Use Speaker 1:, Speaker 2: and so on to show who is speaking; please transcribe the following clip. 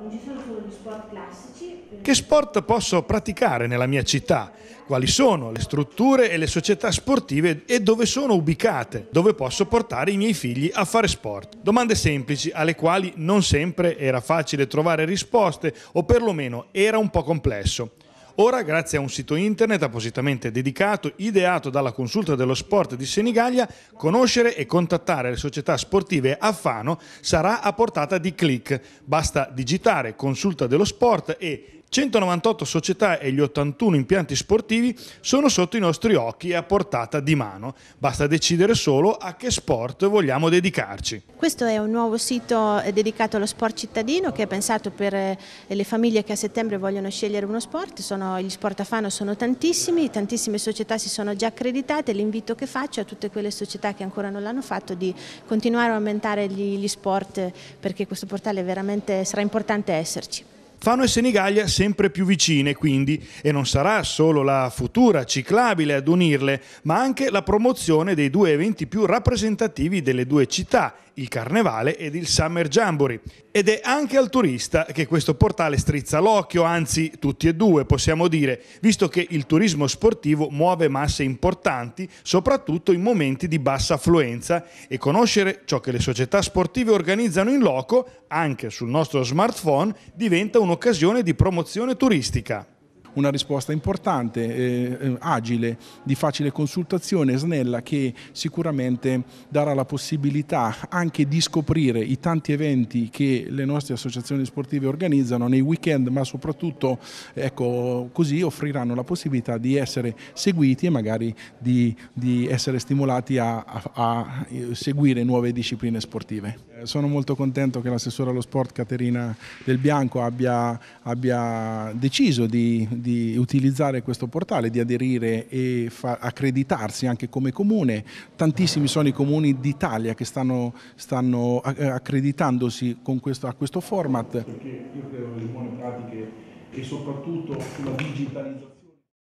Speaker 1: non ci sono solo gli sport classici. Che sport posso praticare nella mia città? Quali sono le strutture e le società sportive e dove sono ubicate? Dove posso portare i miei figli a fare sport? Domande semplici alle quali non sempre era facile trovare risposte o perlomeno era un po' complesso. Ora, grazie a un sito internet appositamente dedicato, ideato dalla consulta dello sport di Senigallia, conoscere e contattare le società sportive a Fano sarà a portata di click. Basta digitare consulta dello sport e 198 società e gli 81 impianti sportivi sono sotto i nostri occhi e a portata di mano. Basta decidere solo a che sport vogliamo dedicarci.
Speaker 2: Questo è un nuovo sito eh, dedicato allo sport cittadino che è pensato per eh, le famiglie che a settembre vogliono scegliere uno sport. Sono, gli sport a Fano sono tantissimi, tantissime società si sono già accreditate. L'invito che faccio a tutte quelle società che ancora non l'hanno fatto di continuare a aumentare gli, gli sport eh, perché questo portale veramente sarà importante esserci
Speaker 1: fanno e Senigallia sempre più vicine, quindi, e non sarà solo la futura ciclabile ad unirle, ma anche la promozione dei due eventi più rappresentativi delle due città il Carnevale ed il Summer Jamboree. Ed è anche al turista che questo portale strizza l'occhio, anzi tutti e due possiamo dire, visto che il turismo sportivo muove masse importanti, soprattutto in momenti di bassa affluenza e conoscere ciò che le società sportive organizzano in loco, anche sul nostro smartphone, diventa un'occasione di promozione turistica una risposta
Speaker 3: importante, eh, eh, agile, di facile consultazione, snella, che sicuramente darà la possibilità anche di scoprire i tanti eventi che le nostre associazioni sportive organizzano nei weekend, ma soprattutto ecco, così offriranno la possibilità di essere seguiti e magari di, di essere stimolati a, a, a, seguire nuove discipline sportive. Eh, sono molto contento che l'assessore allo sport Caterina Del Bianco abbia, abbia deciso di, di di utilizzare questo portale, di aderire e accreditarsi anche come comune. Tantissimi sono i comuni d'Italia che stanno, stanno eh, accreditandosi questo, a questo format.
Speaker 1: Perché io credo nelle buone pratiche e soprattutto sulla digitalizzazione.